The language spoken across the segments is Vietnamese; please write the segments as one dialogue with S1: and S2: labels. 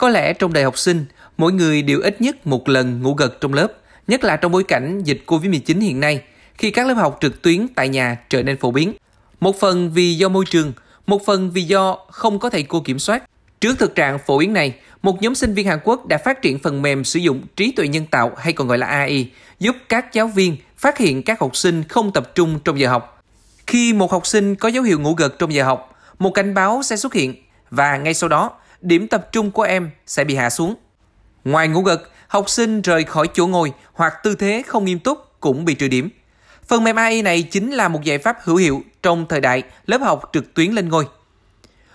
S1: Có lẽ trong đời học sinh, mỗi người đều ít nhất một lần ngủ gật trong lớp, nhất là trong bối cảnh dịch COVID-19 hiện nay, khi các lớp học trực tuyến tại nhà trở nên phổ biến. Một phần vì do môi trường, một phần vì do không có thầy cô kiểm soát. Trước thực trạng phổ biến này, một nhóm sinh viên Hàn Quốc đã phát triển phần mềm sử dụng trí tuệ nhân tạo hay còn gọi là AI, giúp các giáo viên phát hiện các học sinh không tập trung trong giờ học. Khi một học sinh có dấu hiệu ngủ gật trong giờ học, một cảnh báo sẽ xuất hiện và ngay sau đó điểm tập trung của em sẽ bị hạ xuống. Ngoài ngủ gật, học sinh rời khỏi chỗ ngồi hoặc tư thế không nghiêm túc cũng bị trừ điểm. Phần mềm AI này chính là một giải pháp hữu hiệu trong thời đại lớp học trực tuyến lên ngôi.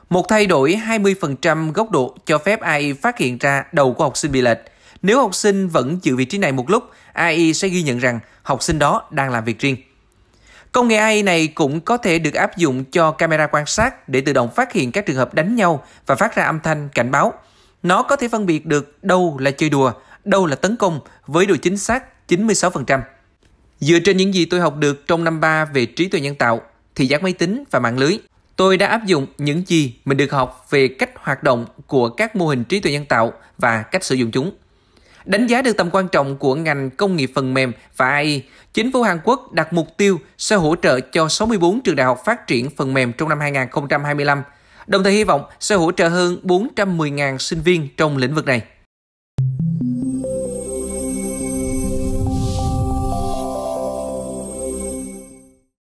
S1: Một thay đổi 20% góc độ cho phép AI phát hiện ra đầu của học sinh bị lệch. Nếu học sinh vẫn giữ vị trí này một lúc, AI sẽ ghi nhận rằng học sinh đó đang làm việc riêng. Công nghệ AI này cũng có thể được áp dụng cho camera quan sát để tự động phát hiện các trường hợp đánh nhau và phát ra âm thanh cảnh báo. Nó có thể phân biệt được đâu là chơi đùa, đâu là tấn công với độ chính xác 96%. Dựa trên những gì tôi học được trong năm 3 về trí tuệ nhân tạo, thị giác máy tính và mạng lưới, tôi đã áp dụng những gì mình được học về cách hoạt động của các mô hình trí tuệ nhân tạo và cách sử dụng chúng. Đánh giá được tầm quan trọng của ngành công nghiệp phần mềm và AI, chính phủ Hàn Quốc đặt mục tiêu sẽ hỗ trợ cho 64 trường đại học phát triển phần mềm trong năm 2025, đồng thời hy vọng sẽ hỗ trợ hơn 410.000 sinh viên trong lĩnh vực này.